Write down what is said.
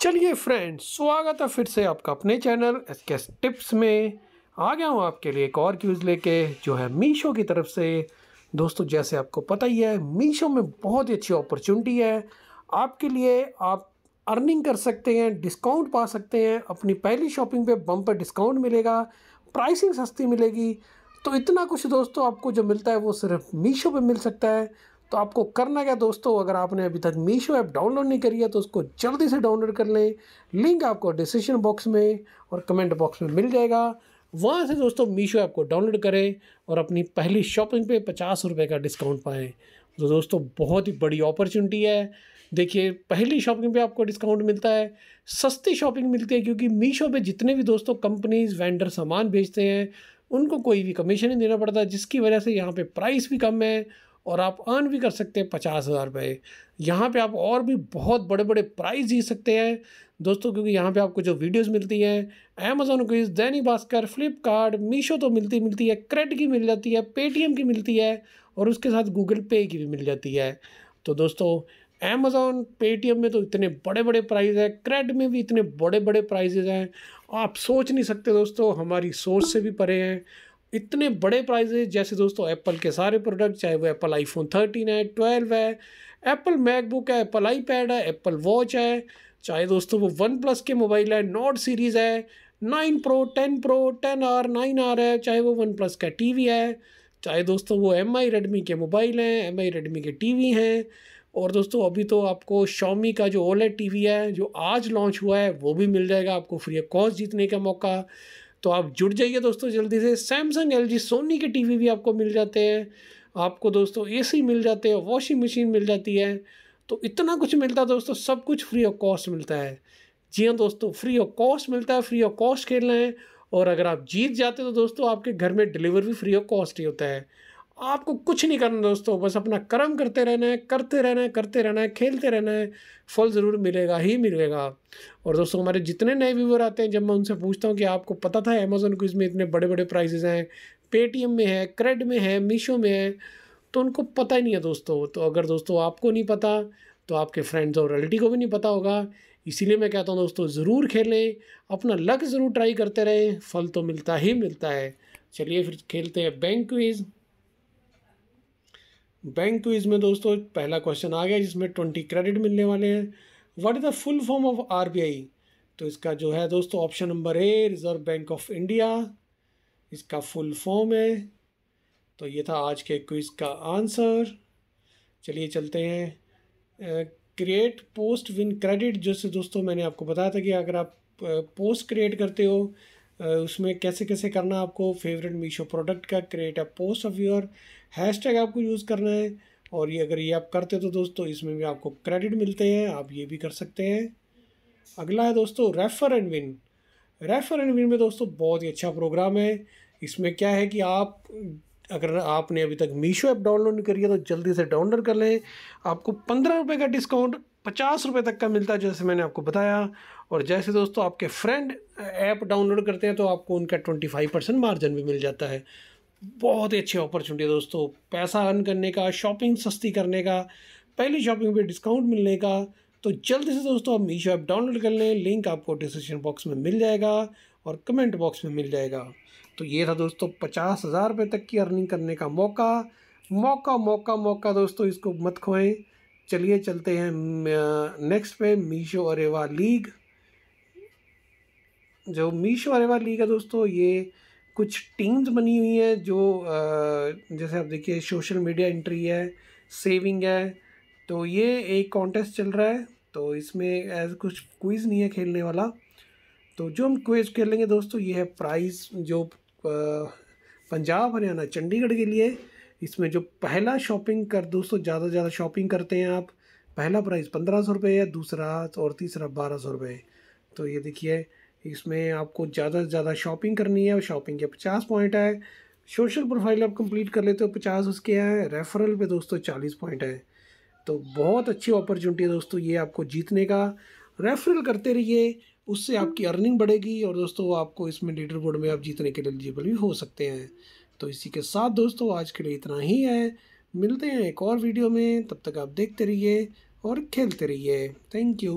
चलिए फ्रेंड्स स्वागत है फिर से आपका अपने चैनल एस के टिप्स में आ गया हूँ आपके लिए एक और क्यूज़ लेके जो है मीशो की तरफ से दोस्तों जैसे आपको पता ही है मीशो में बहुत ही अच्छी अपॉर्चुनिटी है आपके लिए आप अर्निंग कर सकते हैं डिस्काउंट पा सकते हैं अपनी पहली शॉपिंग पे बम पर डिस्काउंट मिलेगा प्राइसिंग सस्ती मिलेगी तो इतना कुछ दोस्तों आपको जो मिलता है वो सिर्फ मीशो पे मिल सकता है तो आपको करना क्या दोस्तों अगर आपने अभी तक मीशो ऐप डाउनलोड नहीं करी है तो उसको जल्दी से डाउनलोड कर लें लिंक आपको डिस्क्रिप्शन बॉक्स में और कमेंट बॉक्स में मिल जाएगा वहाँ से दोस्तों मीशो ऐप को डाउनलोड करें और अपनी पहली शॉपिंग पे पचास रुपये का डिस्काउंट पाएँ तो दोस्तों बहुत ही बड़ी अपॉर्चुनिटी है देखिए पहली शॉपिंग पे आपको डिस्काउंट मिलता है सस्ती शॉपिंग मिलती है क्योंकि मीशो पे जितने भी दोस्तों कंपनीज वेंडर सामान भेजते हैं उनको कोई भी कमीशन नहीं देना पड़ता जिसकी वजह से यहाँ पे प्राइस भी कम है और आप अर्न भी कर सकते हैं पचास हज़ार रुपये यहाँ पर आप और भी बहुत बड़े बड़े प्राइज़ जीत सकते हैं दोस्तों क्योंकि यहाँ पे आपको जो वीडियोस मिलती हैं अमेजोन क्विज दैनिक भास्कर फ्लिपकार्ट मीशो तो मिलती मिलती है क्रेड की मिल जाती है पेटीएम की मिलती है और उसके साथ गूगल पे की भी मिल जाती है तो दोस्तों अमेज़ोन पेटीएम में तो इतने बड़े बड़े प्राइज़ हैं क्रेड में भी इतने बड़े बड़े प्राइजेज हैं आप सोच नहीं सकते दोस्तों हमारी सोच से भी परे हैं इतने बड़े प्राइजेज जैसे दोस्तों एप्पल के सारे प्रोडक्ट चाहे वो एप्पल आईफोन थर्टीन है ट्वेल्व है एप्पल मैकबुक है एप्पल आईपैड है एप्पल वॉच है चाहे दोस्तों वो वन प्लस के मोबाइल है नॉट सीरीज़ है nine pro ten pro ten R nine R है चाहे वो वन प्लस का टी वी है चाहे दोस्तों वो एम आई रेडमी के मोबाइल हैं एम आई रेडमी के टी वी हैं और दोस्तों अभी तो आपको शॉमी का जो ओलेट वी है जो आज लॉन्च हुआ है वो भी मिल जाएगा आपको फ्री ऑफ कॉस्ट जीतने का मौका तो आप जुड़ जाइए दोस्तों जल्दी से सैमसंग एल सोनी के वी भी आपको मिल जाते हैं आपको दोस्तों सी मिल जाते हैं वॉशिंग मशीन मिल जाती है तो इतना कुछ मिलता है दोस्तों सब कुछ फ्री ऑफ कॉस्ट मिलता है जी हाँ दोस्तों फ्री ऑफ कॉस्ट मिलता है फ्री ऑफ कॉस्ट खेलना है और अगर आप जीत जाते तो दोस्तों आपके घर में डिलीवर भी फ्री ऑफ कॉस्ट ही होता है आपको कुछ नहीं करना दोस्तों बस अपना कर्म करते रहना है करते रहना है करते रहना है खेलते रहना है फल ज़रूर मिलेगा ही मिलेगा और दोस्तों हमारे जितने नए व्यूवर आते हैं जब मैं उनसे पूछता हूँ कि आपको पता था अमेज़ोन क्विज में इतने बड़े बड़े प्राइजेज हैं पेटीएम में है क्रेड में है मीशो में है तो उनको पता ही नहीं है दोस्तों तो अगर दोस्तों आपको नहीं पता तो आपके फ्रेंड्स और रिलेटिव को भी नहीं पता होगा इसीलिए मैं कहता हूँ दोस्तों ज़रूर खेलें अपना लक ज़रूर ट्राई करते रहें फल तो मिलता ही मिलता है चलिए फिर खेलते हैं बैंक क्विज़ बैंक क्विज तो में दोस्तों पहला क्वेश्चन आ गया जिसमें ट्वेंटी क्रेडिट मिलने वाले हैं what is the full form of RBI तो इसका जो है दोस्तों option number A Reserve Bank of India इसका फुल फॉर्म है तो ये था आज के क्विज़ का आंसर चलिए चलते हैं क्रिएट पोस्ट विन क्रेडिट जैसे दोस्तों मैंने आपको बताया था कि अगर आप पोस्ट क्रिएट करते हो उसमें कैसे कैसे करना आपको फेवरेट मीशो प्रोडक्ट का create a post of your hashtag आपको यूज़ करना है और ये अगर ये आप करते तो दोस्तों इसमें भी आपको क्रेडिट मिलते हैं आप ये भी कर सकते हैं अगला है दोस्तों refer and win refer and win में दोस्तों बहुत ही अच्छा प्रोग्राम है इसमें क्या है कि आप अगर आपने अभी तक मीशो ऐप डाउनलोड नहीं करी है तो जल्दी से डाउनलोड कर लें आपको पंद्रह रुपये का डिस्काउंट पचास रुपये तक का मिलता है जैसे मैंने आपको बताया और जैसे दोस्तों आपके फ्रेंड ऐप डाउनलोड करते हैं तो आपको उनका ट्वेंटी फाइव परसेंट मार्जिन भी मिल जाता है बहुत ही अच्छी अपॉर्चुनिटी है दोस्तों पैसा अर्न करने का शॉपिंग सस्ती करने का पहली शॉपिंग पे डिस्काउंट मिलने का तो जल्दी से दोस्तों आप मीशो ऐप डाउनलोड कर लें लिंक आपको डिस्क्रिप्शन बॉक्स में मिल जाएगा और कमेंट बॉक्स में मिल जाएगा तो ये था दोस्तों पचास हज़ार रुपये तक की अर्निंग करने का मौका मौका मौका मौका दोस्तों इसको मत खोएं चलिए चलते हैं नेक्स्ट पे मीशो अरेवा लीग जो मीशो अरेवा लीग है दोस्तों ये कुछ टीम्स बनी हुई हैं जो जैसे आप देखिए सोशल मीडिया एंट्री है सेविंग है तो ये एक कॉन्टेस्ट चल रहा है तो इसमें एज कुछ क्विज़ नहीं है खेलने वाला तो जो हम क्विज खेलेंगे दोस्तों ये है प्राइस जो पंजाब हरियाणा चंडीगढ़ के लिए इसमें जो पहला शॉपिंग कर दोस्तों ज़्यादा से ज़्यादा शॉपिंग करते हैं आप पहला प्राइस पंद्रह सौ रुपये है दूसरा और तीसरा बारह सौ रुपये तो ये देखिए इसमें आपको ज़्यादा से ज़्यादा शॉपिंग करनी है और शॉपिंग के पचास पॉइंट है सोशल प्रोफाइल आप कंप्लीट कर लेते हो पचास उसके हैं रेफरल पे दोस्तों चालीस पॉइंट है तो बहुत अच्छी अपॉर्चुनिटी है दोस्तों ये आपको जीतने का रेफरल करते रहिए उससे हम्म। आपकी अर्निंग बढ़ेगी और दोस्तों आपको इसमें लीडर बोर्ड में आप जीतने के लिए एलिजिबल भी हो सकते हैं तो इसी के साथ दोस्तों आज के लिए इतना ही है मिलते हैं एक और वीडियो में तब तक आप देखते रहिए और खेलते रहिए थैंक यू